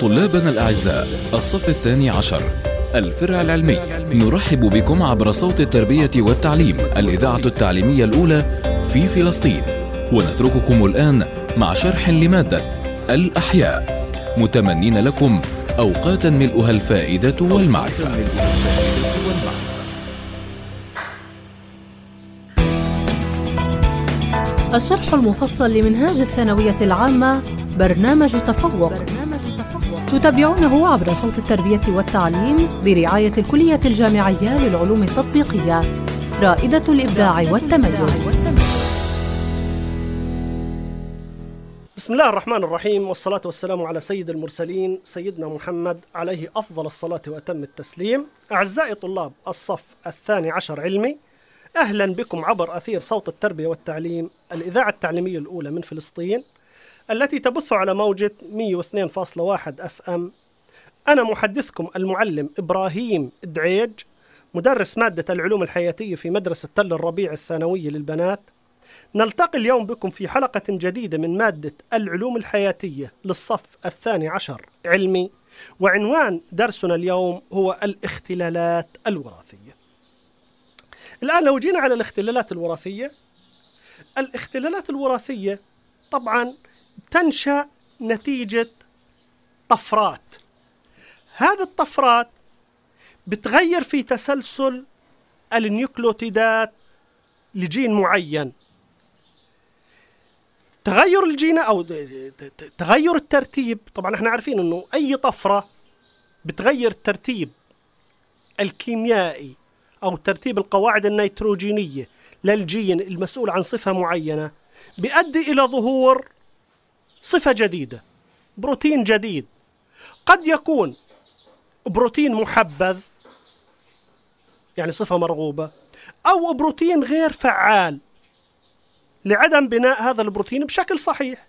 طلابنا الأعزاء الصف الثاني عشر الفرع العلمي نرحب بكم عبر صوت التربية والتعليم الإذاعة التعليمية الأولى في فلسطين ونترككم الآن مع شرح لمادة الأحياء متمنين لكم أوقاتا ملؤها الفائدة والمعرفة الشرح المفصل لمنهاج الثانوية العامة برنامج تفوق تتابعونه عبر صوت التربية والتعليم برعاية الكلية الجامعية للعلوم التطبيقية رائدة الإبداع والتميز بسم الله الرحمن الرحيم والصلاة والسلام على سيد المرسلين سيدنا محمد عليه أفضل الصلاة وأتم التسليم أعزائي طلاب الصف الثاني عشر علمي أهلا بكم عبر أثير صوت التربية والتعليم الإذاعة التعليمية الأولى من فلسطين التي تبث على موجة 102.1 اف ام أنا محدثكم المعلم إبراهيم دعيج مدرس مادة العلوم الحياتية في مدرسة تل الربيع الثانوية للبنات نلتقي اليوم بكم في حلقة جديدة من مادة العلوم الحياتية للصف الثاني عشر علمي وعنوان درسنا اليوم هو الاختلالات الوراثية الآن لو جينا على الاختلالات الوراثية الاختلالات الوراثية طبعا تنشأ نتيجة طفرات هذه الطفرات بتغير في تسلسل النيوكلوتيدات لجين معين تغير الجين او تغير الترتيب طبعا احنا عارفين انه اي طفره بتغير الترتيب الكيميائي او ترتيب القواعد النيتروجينيه للجين المسؤول عن صفه معينه بيؤدي الى ظهور صفة جديدة بروتين جديد قد يكون بروتين محبذ يعني صفة مرغوبة أو بروتين غير فعال لعدم بناء هذا البروتين بشكل صحيح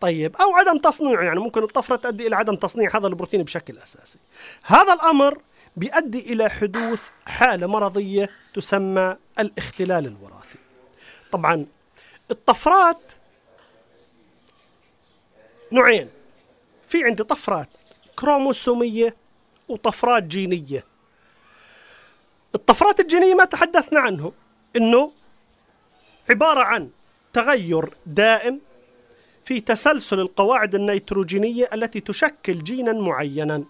طيب أو عدم تصنيعه يعني ممكن الطفرة تؤدي إلى عدم تصنيع هذا البروتين بشكل أساسي هذا الأمر بيؤدي إلى حدوث حالة مرضية تسمى الاختلال الوراثي طبعا الطفرات نوعين في عندي طفرات كروموسومية وطفرات جينية الطفرات الجينية ما تحدثنا عنه انه عبارة عن تغير دائم في تسلسل القواعد النيتروجينية التي تشكل جينا معينا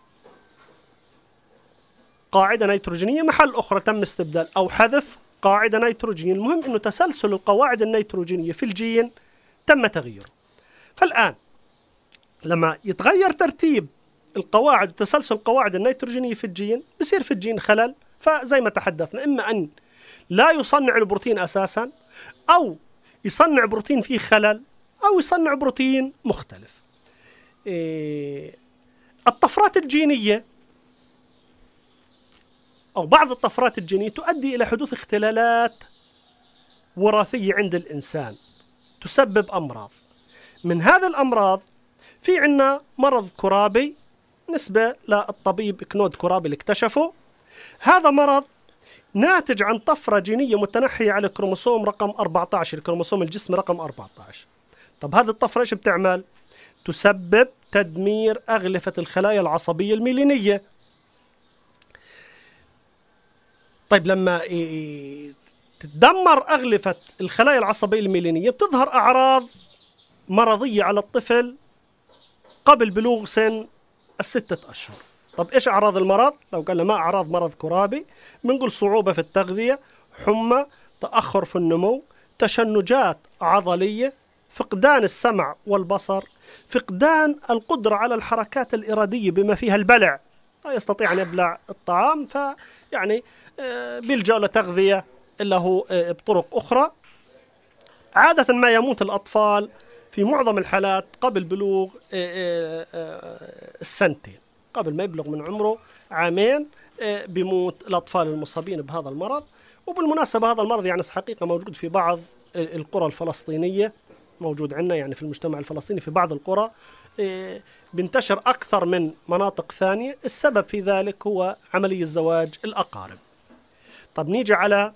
قاعدة نيتروجينية محل أخرى تم استبدال أو حذف قاعدة نيتروجينية المهم أنه تسلسل القواعد النيتروجينية في الجين تم تغييره فالآن لما يتغير ترتيب القواعد تسلسل قواعد النيتروجينية في الجين بصير في الجين خلل فزي ما تحدثنا إما أن لا يصنع البروتين أساسا أو يصنع بروتين فيه خلل أو يصنع بروتين مختلف إيه الطفرات الجينية أو بعض الطفرات الجينية تؤدي إلى حدوث اختلالات وراثية عند الإنسان تسبب أمراض من هذه الأمراض في عنا مرض كرابي نسبة للطبيب كنود كرابي اللي اكتشفه هذا مرض ناتج عن طفرة جينية متنحية على الكروموسوم رقم 14 الكروموسوم الجسم رقم 14 طب هذه الطفرة ايش بتعمل؟ تسبب تدمير أغلفة الخلايا العصبية الميلينية طيب لما تتدمر أغلفة الخلايا العصبية الميلينية بتظهر أعراض مرضية على الطفل قبل بلوغ سن الستة أشهر طب إيش أعراض المرض؟ لو قال ما أعراض مرض كرابي بنقول صعوبة في التغذية حمى تأخر في النمو تشنجات عضلية فقدان السمع والبصر فقدان القدرة على الحركات الإرادية بما فيها البلع لا يستطيع أن يبلع الطعام فيعني آه، بيلجأ لتغذية له آه، بطرق أخرى عادة ما يموت الأطفال في معظم الحالات قبل بلوغ آه، آه، آه، السنتين قبل ما يبلغ من عمره عامين بموت الأطفال المصابين بهذا المرض وبالمناسبة هذا المرض يعني حقيقة موجود في بعض القرى الفلسطينية موجود عندنا يعني في المجتمع الفلسطيني في بعض القرى بنتشر أكثر من مناطق ثانية السبب في ذلك هو عملية زواج الأقارب طب نيجي على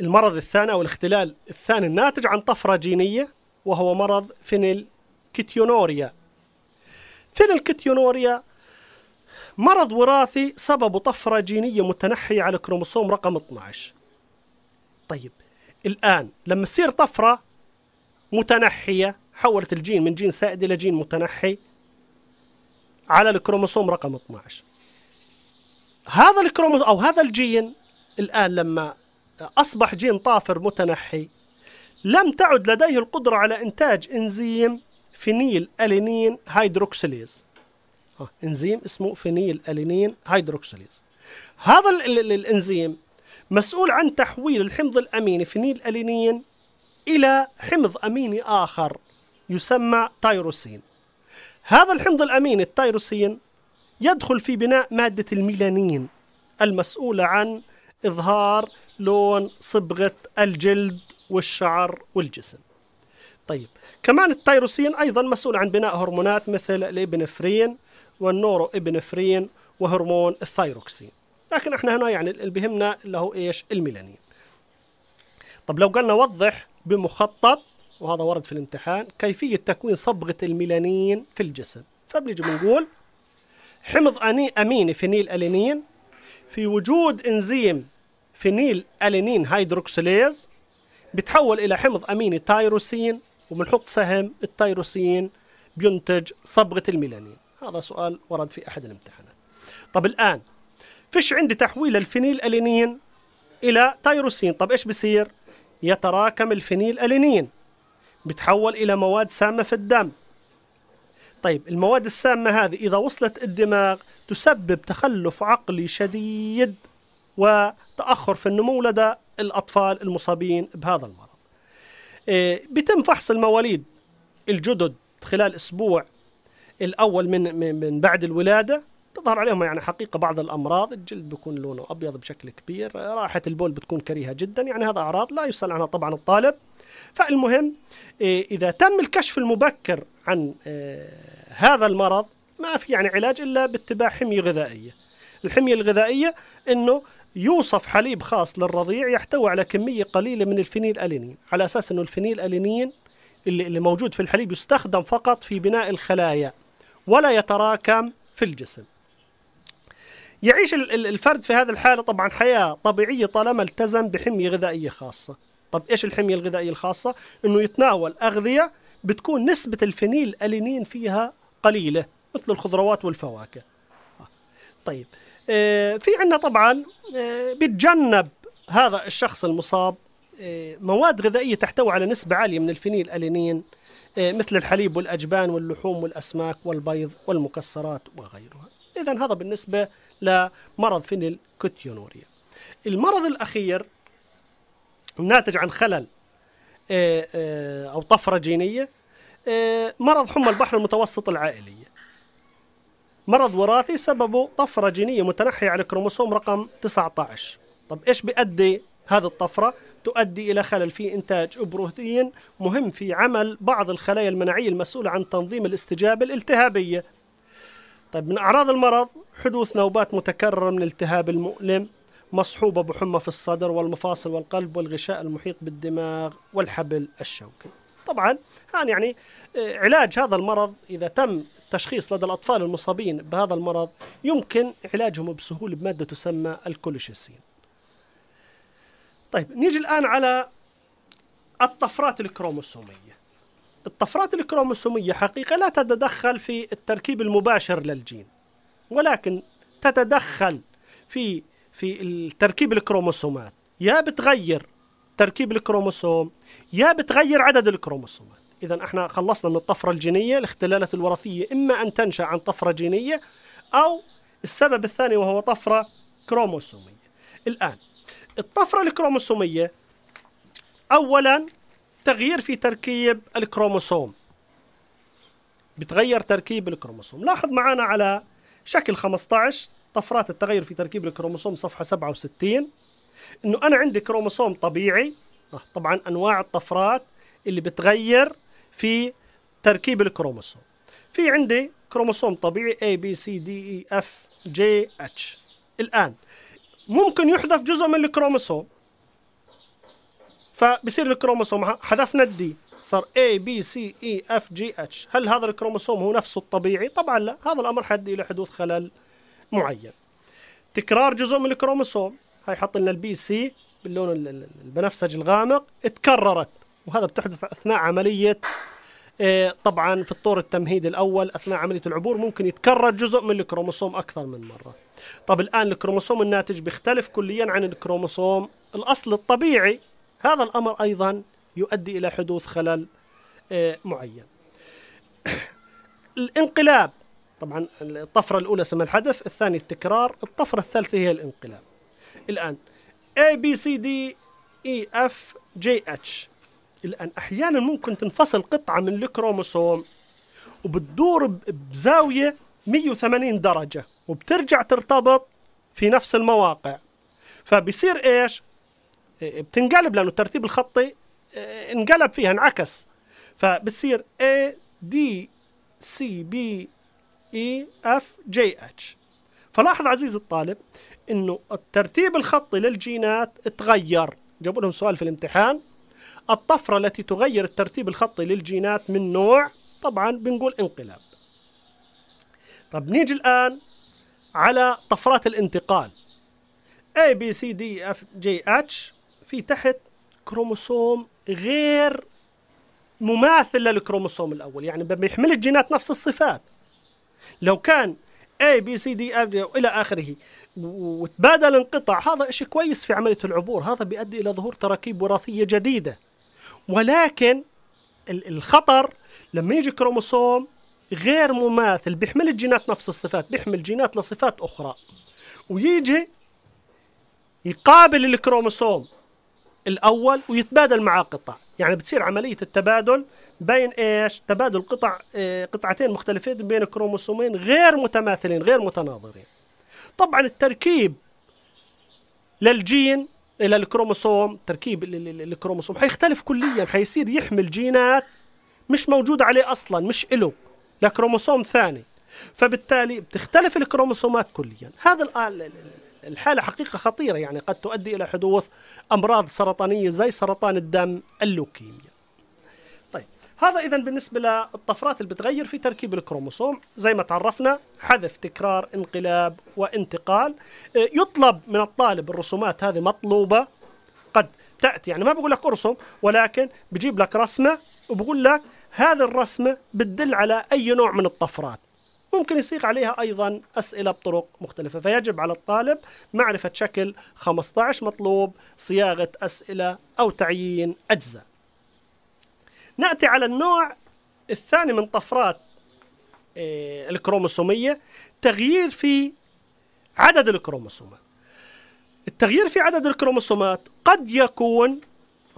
المرض الثاني أو الاختلال الثاني الناتج عن طفرة جينية وهو مرض فينيل كيتيونوريا مرض وراثي سببه طفرة جينية متنحية على كروموسوم رقم 12 طيب الآن لما تصير طفرة متنحية حولت الجين من جين سائد إلى جين متنحي على الكروموسوم رقم 12 هذا الكروموسوم أو هذا الجين الآن لما أصبح جين طافر متنحي لم تعد لديه القدرة على إنتاج إنزيم فينيل ألينين هيدروكسيليز آه، إنزيم اسمه فينيل ألينين هيدروكسيليز هذا الـ الـ الإنزيم مسؤول عن تحويل الحمض الأميني فينيل ألينين إلى حمض أميني آخر يسمى تايروسين هذا الحمض الأميني التايروسين يدخل في بناء مادة الميلانين المسؤولة عن إظهار لون صبغة الجلد والشعر والجسم طيب كمان التيروسين أيضا مسؤول عن بناء هرمونات مثل الإبنفرين والنورو إبنفرين وهرمون الثايروكسين لكن احنا هنا يعني اللي بهمنا اللي هو ايش الميلانين طب لو قلنا وضح بمخطط وهذا ورد في الامتحان كيفية تكوين صبغة الميلانين في الجسم فبنيجي بنقول حمض أني أميني فينيل ألينين في وجود إنزيم فينيل ألينين هيدروكسيليز بتحول إلى حمض أميني تايروسين وبنحط سهم التايروسين بينتج صبغة الميلانين هذا سؤال ورد في أحد الامتحانات طب الآن فيش عندي تحويل الفينيل ألينين إلى تايروسين طب إيش بصير يتراكم الفينيل ألينين بتحول إلى مواد سامة في الدم طيب المواد السامة هذه إذا وصلت الدماغ تسبب تخلف عقلي شديد وتأخر في النمو لدى الأطفال المصابين بهذا المرض إيه، بتم فحص المواليد الجدد خلال أسبوع الأول من, من بعد الولادة تظهر عليهم يعني حقيقة بعض الأمراض الجلد بيكون لونه أبيض بشكل كبير راحة البول بتكون كريهة جدا يعني هذا أعراض لا يسأل عنها طبعا الطالب فالمهم إيه، إذا تم الكشف المبكر عن إيه، هذا المرض ما في يعني علاج إلا باتباع حمية غذائية الحمية الغذائية أنه يوصف حليب خاص للرضيع يحتوي على كمية قليلة من الفينيل ألينين على أساس أنه الفينيل ألينين اللي, اللي موجود في الحليب يستخدم فقط في بناء الخلايا ولا يتراكم في الجسم يعيش الفرد في هذه الحالة طبعا حياة طبيعية طالما التزم بحمية غذائية خاصة طب إيش الحمية الغذائية الخاصة؟ أنه يتناول أغذية بتكون نسبة الفينيل ألينين فيها قليلة مثل الخضروات والفواكه آه، طيب آه، في عندنا طبعا آه، بتجنب هذا الشخص المصاب آه، مواد غذائية تحتوي على نسبة عالية من الفينيل ألينين مثل الحليب والأجبان واللحوم والأسماك والبيض والمكسرات وغيرها إذا هذا بالنسبة لمرض فينيل كوتيونوريا المرض الأخير ناتج عن خلل أو طفرة جينية مرض حمى البحر المتوسط العائلية مرض وراثي سببه طفرة جينية متنحية على الكروموسوم رقم 19 طب إيش بيؤدي هذه الطفرة تؤدي إلى خلل في إنتاج بروتين مهم في عمل بعض الخلايا المناعية المسؤولة عن تنظيم الاستجابة الالتهابية طيب من أعراض المرض حدوث نوبات متكررة من الالتهاب المؤلم مصحوبة بحمى في الصدر والمفاصل والقلب والغشاء المحيط بالدماغ والحبل الشوكي طبعا يعني آه، علاج هذا المرض إذا تم التشخيص لدى الأطفال المصابين بهذا المرض يمكن علاجهم بسهولة بمادة تسمى الكوليشيسين طيب نيجي الآن على الطفرات الكروموسومية الطفرات الكروموسومية حقيقة لا تتدخل في التركيب المباشر للجين ولكن تتدخل في في التركيب الكروموسومات يا بتغير تركيب الكروموسوم يا بتغير عدد الكروموسومات اذا احنا خلصنا من الطفره الجينيه الاختلالات الوراثيه اما ان تنشا عن طفره جينيه او السبب الثاني وهو طفره كروموسوميه الان الطفره الكروموسوميه اولا تغيير في تركيب الكروموسوم بتغير تركيب الكروموسوم لاحظ معنا على شكل 15 طفرات التغير في تركيب الكروموسوم صفحه 67 انه انا عندي كروموسوم طبيعي آه. طبعا انواع الطفرات اللي بتغير في تركيب الكروموسوم في عندي كروموسوم طبيعي A B C D E F J H الآن ممكن يحذف جزء من الكروموسوم فبصير الكروموسوم حذفنا الدي صار A B C E F G H هل هذا الكروموسوم هو نفسه الطبيعي؟ طبعا لا هذا الأمر حيؤدي إلى حدوث خلل معين تكرار جزء من الكروموسوم حط لنا البي سي باللون البنفسج الغامق اتكررت وهذا بتحدث اثناء عمليه آه، طبعا في الطور التمهيدي الاول اثناء عمليه العبور ممكن يتكرر جزء من الكروموسوم اكثر من مره. طب الان الكروموسوم الناتج بيختلف كليا عن الكروموسوم الاصل الطبيعي هذا الامر ايضا يؤدي الى حدوث خلل آه، معين. الانقلاب طبعا الطفره الاولى اسمها الحدث، الثاني التكرار، الطفره الثالثه هي الانقلاب. الآن اي بي سي دي اي اف جي اتش الآن أحيانا ممكن تنفصل قطعة من الكروموسوم وبتدور بزاوية 180 درجة وبترجع ترتبط في نفس المواقع فبصير ايش؟ إيه، إيه، بتنقلب لأنه الترتيب الخطي إيه، انقلب فيها انعكس فبتصير A D C B E F J H فلاحظ عزيز الطالب انه الترتيب الخطي للجينات تغير جابوا لهم سؤال في الامتحان الطفرة التي تغير الترتيب الخطي للجينات من نوع طبعا بنقول انقلاب طب نيجي الآن على طفرات الانتقال A B C D F G H في تحت كروموسوم غير مماثل للكروموسوم الأول يعني بيحمل الجينات نفس الصفات لو كان A B C D e, F إلى آخره وتبادل انقطع هذا شيء كويس في عملية العبور هذا بيؤدي إلى ظهور تراكيب وراثية جديدة ولكن الخطر لما يجي كروموسوم غير مماثل بيحمل الجينات نفس الصفات بيحمل جينات لصفات أخرى ويجي يقابل الكروموسوم الاول ويتبادل معاه قطع يعني بتصير عمليه التبادل بين ايش تبادل قطع إيه، قطعتين مختلفتين بين كروموسومين غير متماثلين غير متناظرين طبعا التركيب للجين الى الكروموسوم تركيب الكروموسوم حيختلف كليا حيصير يحمل جينات مش موجوده عليه اصلا مش له لكروموسوم ثاني فبالتالي بتختلف الكروموسومات كليا هذا الحالة حقيقة خطيرة يعني قد تؤدي إلى حدوث أمراض سرطانية زي سرطان الدم اللوكيميا طيب هذا إذا بالنسبة للطفرات اللي بتغير في تركيب الكروموسوم زي ما تعرفنا حذف تكرار انقلاب وانتقال آه، يطلب من الطالب الرسومات هذه مطلوبة قد تأتي يعني ما بقول لك ارسم ولكن بجيب لك رسمة وبقول لك هذه الرسمة بتدل على أي نوع من الطفرات ممكن يصيغ عليها أيضا أسئلة بطرق مختلفة فيجب على الطالب معرفة شكل 15 مطلوب صياغة أسئلة أو تعيين أجزاء نأتي على النوع الثاني من طفرات آه، الكروموسومية تغيير في عدد الكروموسومات التغيير في عدد الكروموسومات قد يكون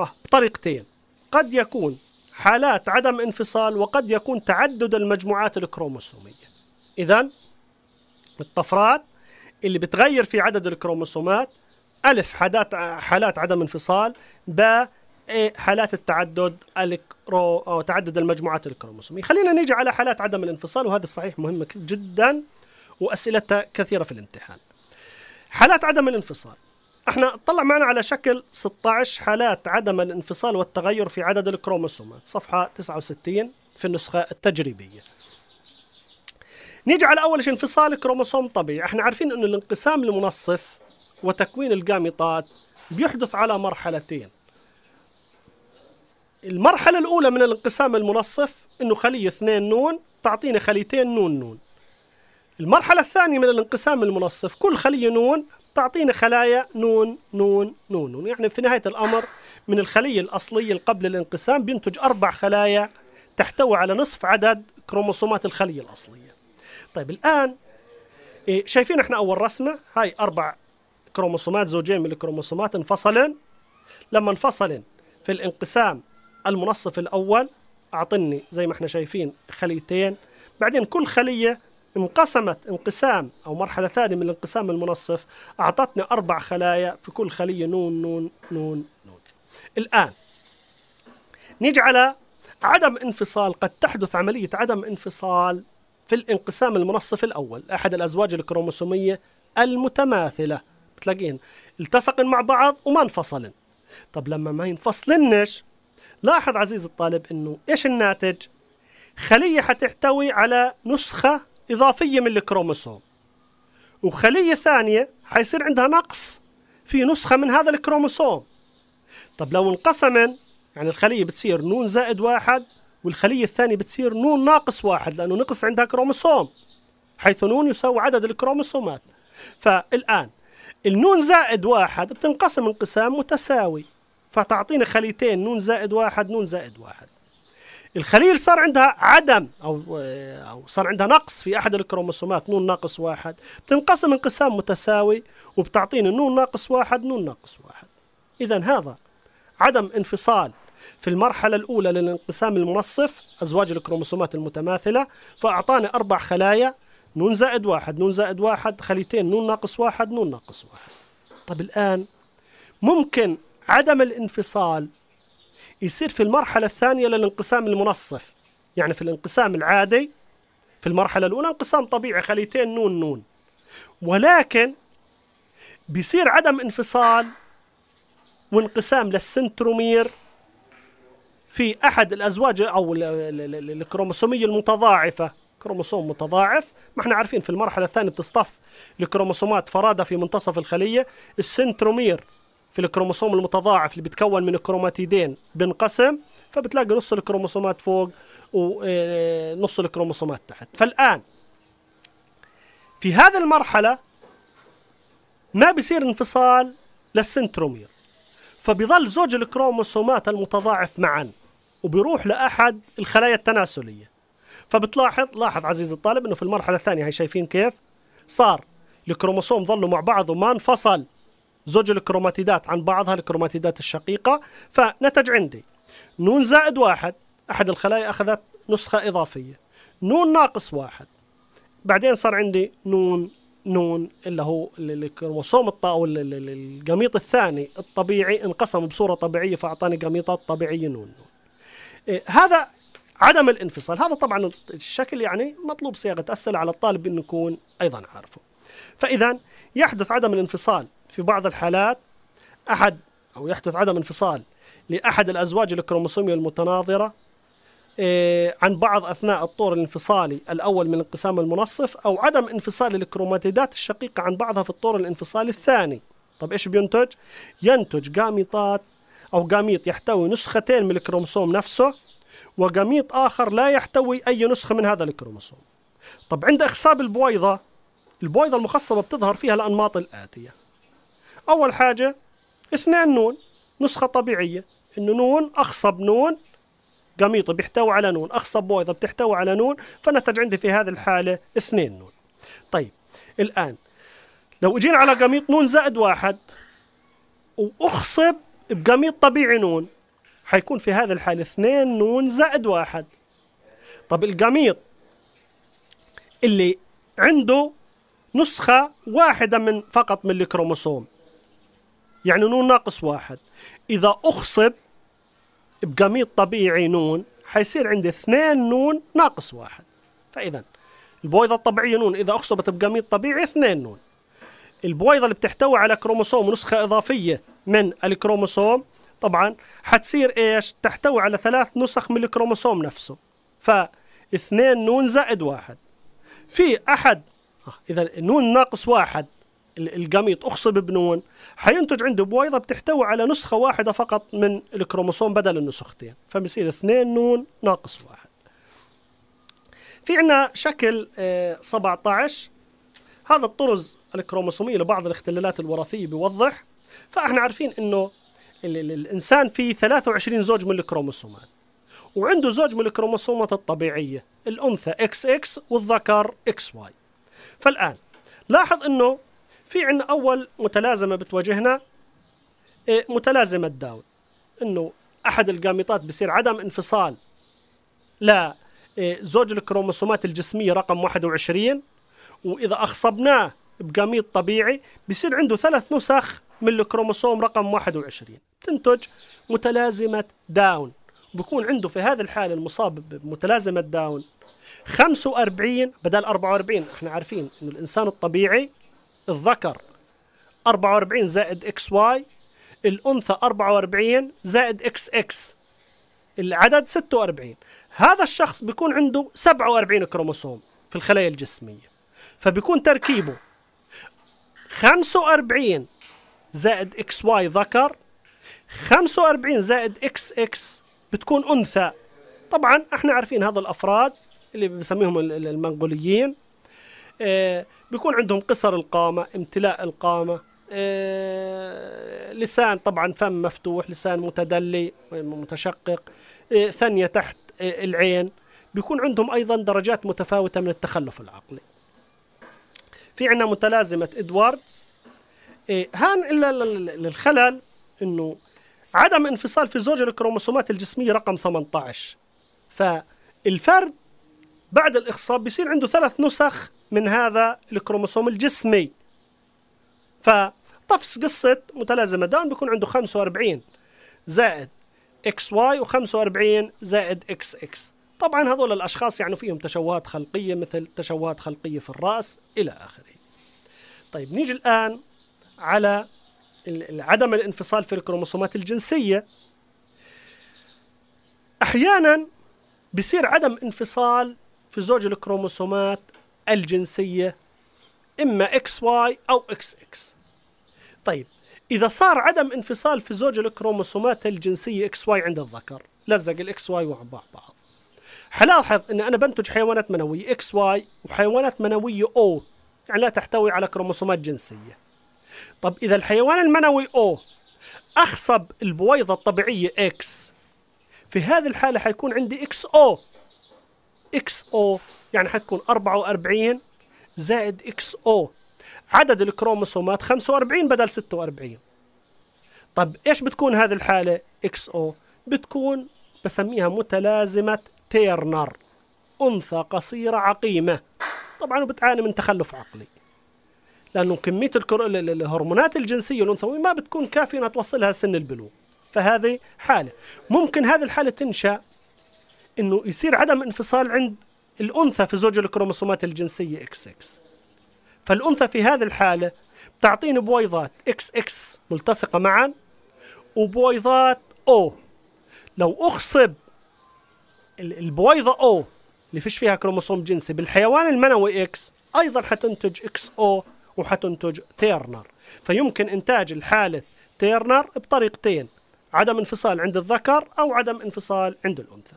آه، بطريقتين قد يكون حالات عدم انفصال وقد يكون تعدد المجموعات الكروموسوميه إذا الطفرات اللي بتغير في عدد الكروموسومات ألف حالات حالات عدم انفصال ب إيه، حالات التعدد الكرو أو تعدد المجموعات الكروموسومية خلينا نيجي على حالات عدم الانفصال وهذا صحيح مهم جدا وأسئلتها كثيرة في الامتحان حالات عدم الانفصال احنا طلع معنا على شكل 16 حالات عدم الانفصال والتغير في عدد الكروموسومات صفحة 69 في النسخة التجريبية نيجي على أول شيء انفصال كروموسوم طبيعي احنا عارفين أنه الانقسام المنصف وتكوين الجامطات بيحدث على مرحلتين المرحلة الأولى من الانقسام المنصف أنه خلية اثنين نون تعطينا خليتين نون نون المرحلة الثانية من الانقسام المنصف كل خلية نون تعطينا خلايا نون نون نون, نون. يعني في نهاية الأمر من الخلية الأصلية قبل الانقسام بينتج أربع خلايا تحتوي على نصف عدد كروموسومات الخلية الأصلية طيب الآن إيه، شايفين احنا أول رسمة هاي أربع كروموسومات زوجين من الكروموسومات انفصلن لما انفصلن في الانقسام المنصف الأول أعطني زي ما احنا شايفين خليتين بعدين كل خلية انقسمت انقسام أو مرحلة ثانية من الانقسام المنصف أعطتني أربع خلايا في كل خلية نون نون نون نون الآن نيجي على عدم انفصال قد تحدث عملية عدم انفصال في الانقسام المنصف الأول أحد الأزواج الكروموسومية المتماثلة بتلاقين التصقن مع بعض وما انفصلن طب لما ما ينفصلنش لاحظ عزيز الطالب أنه إيش الناتج خلية حتحتوي على نسخة إضافية من الكروموسوم وخلية ثانية حيصير عندها نقص في نسخة من هذا الكروموسوم طب لو انقسمن يعني الخلية بتصير نون زائد واحد والخلية الثانية بتصير نون ناقص واحد لأنه نقص عندها كروموسوم حيث نون يساوي عدد الكروموسومات فالآن النون زائد واحد بتنقسم انقسام متساوي فتعطينا خليتين نون زائد واحد نون زائد واحد اللي صار عندها عدم أو أو صار عندها نقص في أحد الكروموسومات نون ناقص واحد بتنقسم انقسام متساوي وبتعطينا نون ناقص واحد نون ناقص واحد إذا هذا عدم انفصال في المرحلة الأولى للانقسام المنصف أزواج الكروموسومات المتماثلة فأعطانا أربع خلايا نون زائد واحد نون زائد واحد خليتين نون ناقص واحد نون ناقص واحد طب الآن ممكن عدم الانفصال يصير في المرحلة الثانية للانقسام المنصف يعني في الانقسام العادي في المرحلة الأولى انقسام طبيعي خليتين نون نون ولكن بيصير عدم انفصال وانقسام للسنترومير في احد الازواج او الكروموسوميه المتضاعفه كروموسوم متضاعف ما احنا عارفين في المرحله الثانيه بتصطف الكروموسومات فرادة في منتصف الخليه السنترومير في الكروموسوم المتضاعف اللي بيتكون من الكروماتيدين بينقسم فبتلاقي نص الكروموسومات فوق ونص آه، الكروموسومات تحت فالان في هذه المرحله ما بيصير انفصال للسنترومير فبيظل زوج الكروموسومات المتضاعف معا وبيروح لاحد الخلايا التناسليه فبتلاحظ لاحظ عزيزي الطالب انه في المرحله الثانيه هي شايفين كيف صار الكروموسوم ظلوا مع بعض وما انفصل زوج الكروماتيدات عن بعضها الكروماتيدات الشقيقه فنتج عندي نون زائد واحد احد الخلايا اخذت نسخه اضافيه نون ناقص واحد بعدين صار عندي نون نون اللي هو الكروموسوم او القميط الثاني الطبيعي انقسم بصوره طبيعيه فاعطاني قميطات طبيعيه نون نون إيه، هذا عدم الانفصال هذا طبعا الشكل يعني مطلوب صياغة أسئلة على الطالب أنه يكون أيضا عارفه فإذا يحدث عدم الانفصال في بعض الحالات أحد أو يحدث عدم انفصال لأحد الأزواج الكروموسومية المتناظرة إيه، عن بعض أثناء الطور الانفصالي الأول من انقسام المنصف أو عدم انفصال الكروماتيدات الشقيقة عن بعضها في الطور الانفصالي الثاني طب إيش بينتج؟ ينتج جامطات أو جاميت يحتوي نسختين من الكروموسوم نفسه وجاميط آخر لا يحتوي أي نسخة من هذا الكروموسوم طب عند إخصاب البويضة البويضة المخصبة بتظهر فيها الأنماط الآتية أول حاجة اثنين نون نسخة طبيعية إنه نون أخصب نون قميطة بيحتوي على نون أخصب بويضة بتحتوي على نون فنتج عندي في هذه الحالة اثنين نون طيب الآن لو اجينا على قميط نون زائد واحد وأخصب بقميط طبيعي نون حيكون في هذا الحال اثنين نون زائد واحد طب القميط اللي عنده نسخة واحدة من فقط من الكروموسوم يعني نون ناقص واحد إذا أخصب بقميط طبيعي نون حيصير عندي اثنين نون ناقص واحد فإذا البويضة الطبيعية نون إذا أخصبت بقميط طبيعي اثنين نون البويضة اللي بتحتوي على كروموسوم ونسخة إضافية من الكروموسوم طبعا حتصير ايش تحتوي على ثلاث نسخ من الكروموسوم نفسه فاثنين نون زائد واحد في احد اذا نون ناقص واحد القميط اخصب بنون حينتج عنده بويضه بتحتوي على نسخه واحده فقط من الكروموسوم بدل النسختين فبصير اثنين نون ناقص واحد في عندنا شكل 17 آه، هذا الطرز الكروموسوميه لبعض الاختلالات الوراثيه بيوضح فاحنا عارفين انه الانسان فيه 23 زوج من الكروموسومات وعنده زوج من الكروموسومات الطبيعيه الانثى اكس اكس والذكر اكس واي فالان لاحظ انه في عندنا اول متلازمه بتواجهنا إيه، متلازمه داون انه احد القامطات بصير عدم انفصال لا إيه، زوج الكروموسومات الجسميه رقم 21 واذا اخصبناه بقميض طبيعي بيصير عنده ثلاث نسخ من الكروموسوم رقم 21 تنتج متلازمة داون بكون عنده في هذه الحالة المصاب بمتلازمة داون 45 بدل 44 احنا عارفين انه الانسان الطبيعي الذكر 44 زائد اكس واي الانثى 44 زائد اكس اكس العدد 46 هذا الشخص بيكون عنده 47 كروموسوم في الخلايا الجسمية فبيكون تركيبه 45 زائد اكس واي ذكر 45 زائد اكس اكس بتكون انثى طبعا احنا عارفين هذا الافراد اللي بنسميهم المنغوليين آه بيكون عندهم قصر القامه امتلاء القامه آه لسان طبعا فم مفتوح لسان متدلي متشقق آه ثنيه تحت آه، العين بيكون عندهم ايضا درجات متفاوته من التخلف العقلي في عندنا متلازمة إدواردز إيه هان إلا للخلل إنه عدم انفصال في زوج الكروموسومات الجسمية رقم 18 فالفرد بعد الإخصاب بيصير عنده ثلاث نسخ من هذا الكروموسوم الجسمي فطفس قصة متلازمة داون بيكون عنده 45 زائد اكس واي و45 زائد اكس اكس طبعا هذول الأشخاص يعني فيهم تشوهات خلقية مثل تشوهات خلقية في الرأس إلى آخره طيب نيجي الآن على عدم الانفصال في الكروموسومات الجنسية أحيانا بصير عدم انفصال في زوج الكروموسومات الجنسية إما اكس واي أو اكس اكس طيب إذا صار عدم انفصال في زوج الكروموسومات الجنسية اكس واي عند الذكر لزق الاكس واي مع بعض حلاحظ ان انا بنتج حيوانات منويه اكس واي وحيوانات منويه او يعني لا تحتوي على كروموسومات جنسيه طب اذا الحيوان المنوي او اخصب البويضه الطبيعيه اكس في هذه الحاله حيكون عندي اكس او اكس او يعني حتكون 44 زائد اكس او عدد الكروموسومات 45 بدل 46 طب ايش بتكون هذه الحاله اكس او بتكون بسميها متلازمه تيرنر أنثى قصيرة عقيمة طبعا وبتعاني من تخلف عقلي لأنه كمية الهرمونات الجنسية الأنثوية ما بتكون كافية أنها توصلها سن البلوغ فهذه حالة ممكن هذه الحالة تنشأ أنه يصير عدم انفصال عند الأنثى في زوج الكروموسومات الجنسية اكس اكس فالأنثى في هذه الحالة بتعطيني بويضات اكس اكس ملتصقة معا وبويضات او لو أخصب البويضه او اللي فيش فيها كروموسوم جنسي بالحيوان المنوي اكس ايضا حتنتج اكس او وحتنتج تيرنر فيمكن انتاج الحاله تيرنر بطريقتين عدم انفصال عند الذكر او عدم انفصال عند الانثى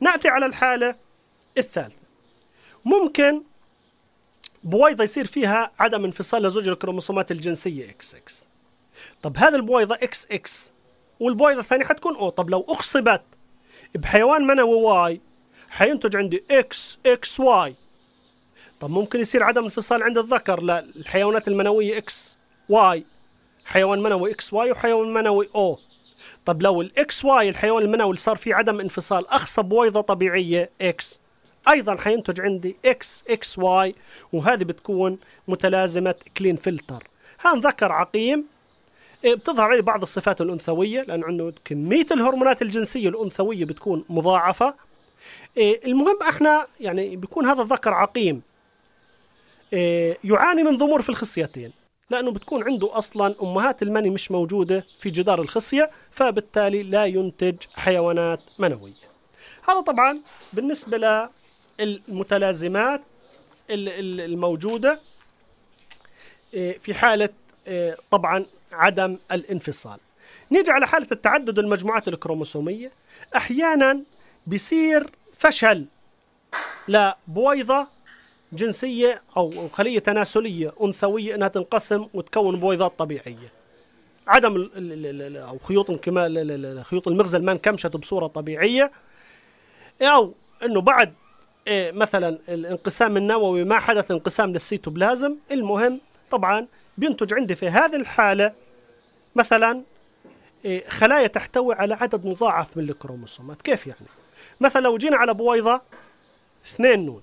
ناتي على الحاله الثالثه ممكن بويضه يصير فيها عدم انفصال لزوج الكروموسومات الجنسيه اكس اكس طب هذا البويضه اكس اكس والبويضه الثانيه حتكون او طب لو اخصبت بحيوان منوي واي حينتج عندي اكس اكس واي طب ممكن يصير عدم انفصال عند الذكر لا الحيوانات المنويه اكس واي حيوان منوي اكس واي وحيوان منوي او طب لو الاكس واي الحيوان المنوي اللي صار فيه عدم انفصال اخصى بويضه طبيعيه اكس ايضا حينتج عندي اكس اكس واي وهذه بتكون متلازمه كلين فلتر هنذكر عقيم إيه، بتظهر عليه بعض الصفات الانثويه لان عنده كميه الهرمونات الجنسيه الانثويه بتكون مضاعفه إيه، المهم احنا يعني بيكون هذا الذكر عقيم إيه، يعاني من ضمور في الخصيتين لانه بتكون عنده اصلا امهات المني مش موجوده في جدار الخصيه فبالتالي لا ينتج حيوانات منويه هذا طبعا بالنسبه للمتلازمات الموجوده في حاله طبعا عدم الانفصال نيجي على حالة التعدد المجموعات الكروموسومية أحيانا بيصير فشل لبويضة جنسية أو خلية تناسلية أنثوية أنها تنقسم وتكون بويضات طبيعية عدم أو خيوط انكمال خيوط المغزل ما انكمشت بصورة طبيعية أو أنه بعد إيه، مثلا الانقسام النووي ما حدث انقسام للسيتوبلازم المهم طبعا بينتج عندي في هذه الحالة مثلا إيه، خلايا تحتوي على عدد مضاعف من الكروموسومات كيف يعني مثلا لو جينا على بويضة اثنين نون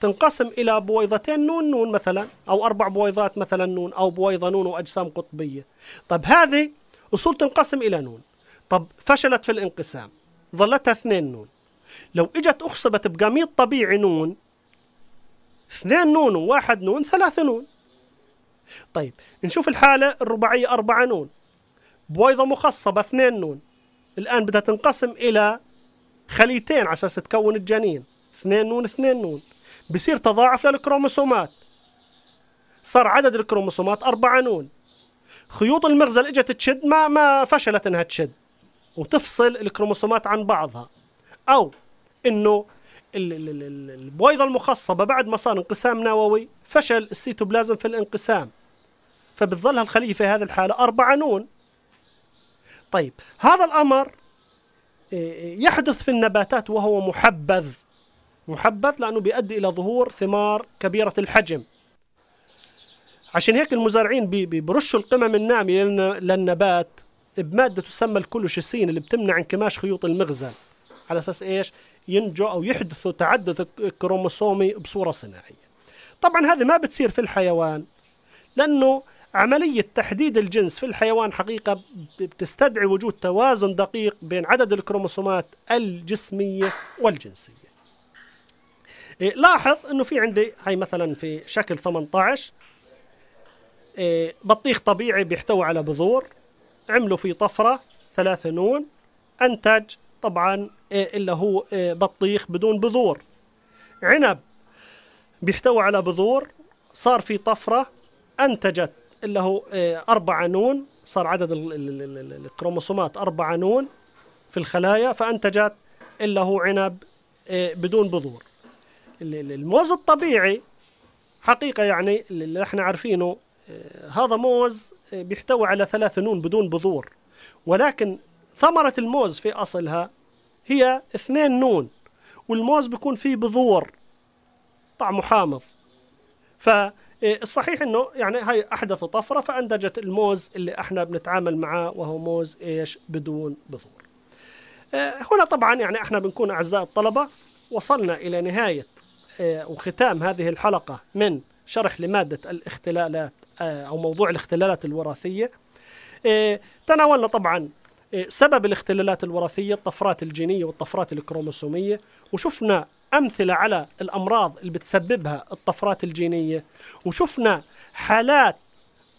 تنقسم إلى بويضتين نون نون مثلا أو أربع بويضات مثلا نون أو بويضة نون وأجسام قطبية طب هذه أصول تنقسم إلى نون طب فشلت في الانقسام ظلتها اثنين نون لو اجت أخصبت بقميط طبيعي نون اثنين نون وواحد نون ثلاثة نون طيب نشوف الحالة الرباعية أربعة نون بويضة مخصبة اثنين نون الآن بدها تنقسم إلى خليتين على أساس تكون الجنين اثنين نون اثنين نون بصير تضاعف للكروموسومات صار عدد الكروموسومات أربعة نون خيوط المغزل اجت تشد ما ما فشلت انها تشد وتفصل الكروموسومات عن بعضها او انه البويضة المخصبة بعد ما صار انقسام نووي فشل السيتوبلازم في الانقسام فبتظلها الخلية في هذه الحالة أربعة نون طيب هذا الأمر إيه، إيه، يحدث في النباتات وهو محبذ محبذ لأنه بيؤدي إلى ظهور ثمار كبيرة الحجم عشان هيك المزارعين بيرشوا القمم النامية للنبات بمادة تسمى الكلوشيسين اللي بتمنع انكماش خيوط المغزل على أساس إيش ينجو أو يحدث تعدد كروموسومي بصورة صناعية طبعا هذه ما بتصير في الحيوان لأنه عملية تحديد الجنس في الحيوان حقيقة بتستدعي وجود توازن دقيق بين عدد الكروموسومات الجسمية والجنسية إيه لاحظ أنه في عندي هاي مثلا في شكل 18 إيه بطيخ طبيعي بيحتوي على بذور عملوا فيه طفرة ثلاثة نون أنتج طبعا إيه، اللي هو إيه، بطيخ بدون بذور عنب بيحتوي على بذور صار في طفرة أنتجت اللي هو إيه، أربعة نون صار عدد الكروموسومات أربعة نون في الخلايا فأنتجت اللي هو عنب بدون بذور الموز الطبيعي حقيقة يعني اللي احنا عارفينه هذا موز بيحتوي على ثلاث نون بدون بذور ولكن ثمرة الموز في أصلها هي اثنين نون والموز بيكون فيه بذور طعمه حامض فالصحيح انه يعني هاي احدث طفره فانتجت الموز اللي احنا بنتعامل معاه وهو موز ايش بدون بذور آه، هنا طبعا يعني احنا بنكون اعزائي الطلبه وصلنا الى نهايه آه، وختام هذه الحلقه من شرح لماده الاختلالات آه، او موضوع الاختلالات الوراثيه تناولنا طبعا إيه، سبب الاختلالات الوراثية الطفرات الجينية والطفرات الكروموسومية وشفنا أمثلة على الأمراض اللي بتسببها الطفرات الجينية وشفنا حالات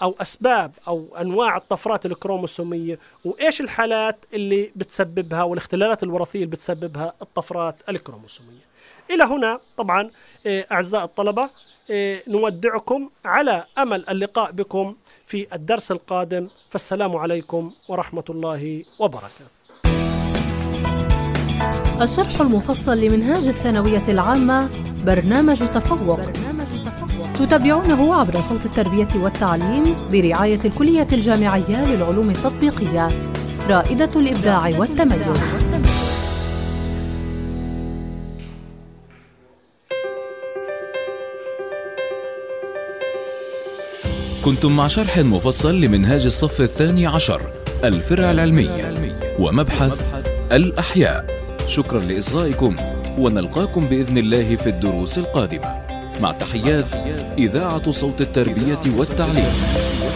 أو أسباب أو أنواع الطفرات الكروموسومية وإيش الحالات اللي بتسببها والاختلالات الوراثية اللي بتسببها الطفرات الكروموسومية إلى هنا طبعا آه، أعزائي الطلبة آه، نودعكم على أمل اللقاء بكم في الدرس القادم فالسلام عليكم ورحمة الله وبركاته الشرح المفصل لمنهاج الثانوية العامة برنامج تفوق, برنامج تفوق. تتابعونه عبر صوت التربية والتعليم برعاية الكلية الجامعية للعلوم التطبيقية رائدة الإبداع والتميز كنتم مع شرح مفصل لمنهاج الصف الثاني عشر الفرع العلمي ومبحث الأحياء شكرا لإصغائكم ونلقاكم بإذن الله في الدروس القادمة مع تحيات إذاعة صوت التربية والتعليم